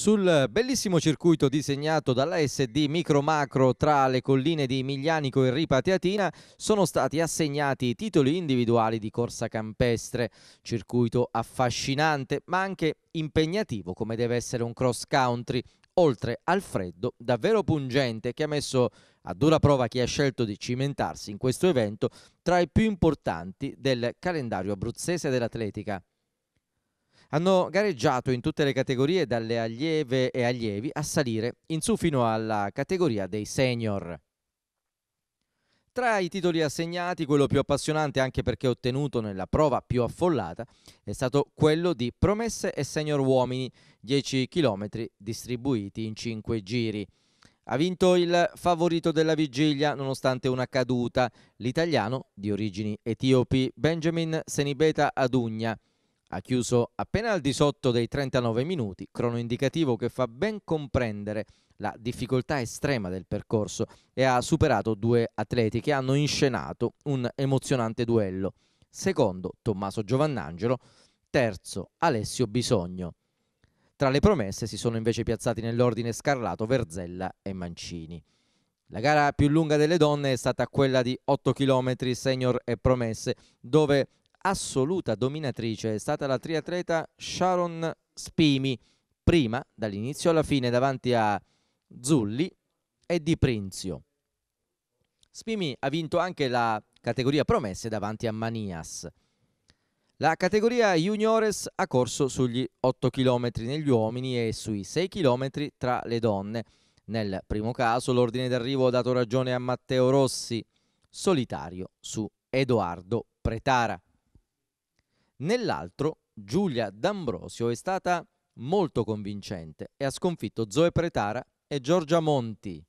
Sul bellissimo circuito disegnato dalla SD Micro Macro tra le colline di Miglianico e Ripa Teatina sono stati assegnati i titoli individuali di corsa campestre, circuito affascinante ma anche impegnativo come deve essere un cross country, oltre al freddo davvero pungente che ha messo a dura prova chi ha scelto di cimentarsi in questo evento tra i più importanti del calendario abruzzese dell'atletica hanno gareggiato in tutte le categorie dalle allieve e allievi a salire in su fino alla categoria dei senior. Tra i titoli assegnati, quello più appassionante anche perché ottenuto nella prova più affollata, è stato quello di Promesse e Senior Uomini, 10 km distribuiti in 5 giri. Ha vinto il favorito della vigilia nonostante una caduta, l'italiano di origini etiopi Benjamin Senibeta Adugna, ha chiuso appena al di sotto dei 39 minuti, crono indicativo che fa ben comprendere la difficoltà estrema del percorso e ha superato due atleti che hanno inscenato un emozionante duello. Secondo Tommaso Giovannangelo, terzo Alessio Bisogno. Tra le promesse si sono invece piazzati nell'ordine scarlato Verzella e Mancini. La gara più lunga delle donne è stata quella di 8 km senior e promesse, dove assoluta dominatrice è stata la triatleta Sharon Spimi, prima dall'inizio alla fine davanti a Zulli e Di Prinzio. Spimi ha vinto anche la categoria promesse davanti a Manias. La categoria juniores ha corso sugli 8 km negli uomini e sui 6 km tra le donne. Nel primo caso l'ordine d'arrivo ha dato ragione a Matteo Rossi, solitario su Edoardo Pretara. Nell'altro, Giulia D'Ambrosio è stata molto convincente e ha sconfitto Zoe Pretara e Giorgia Monti.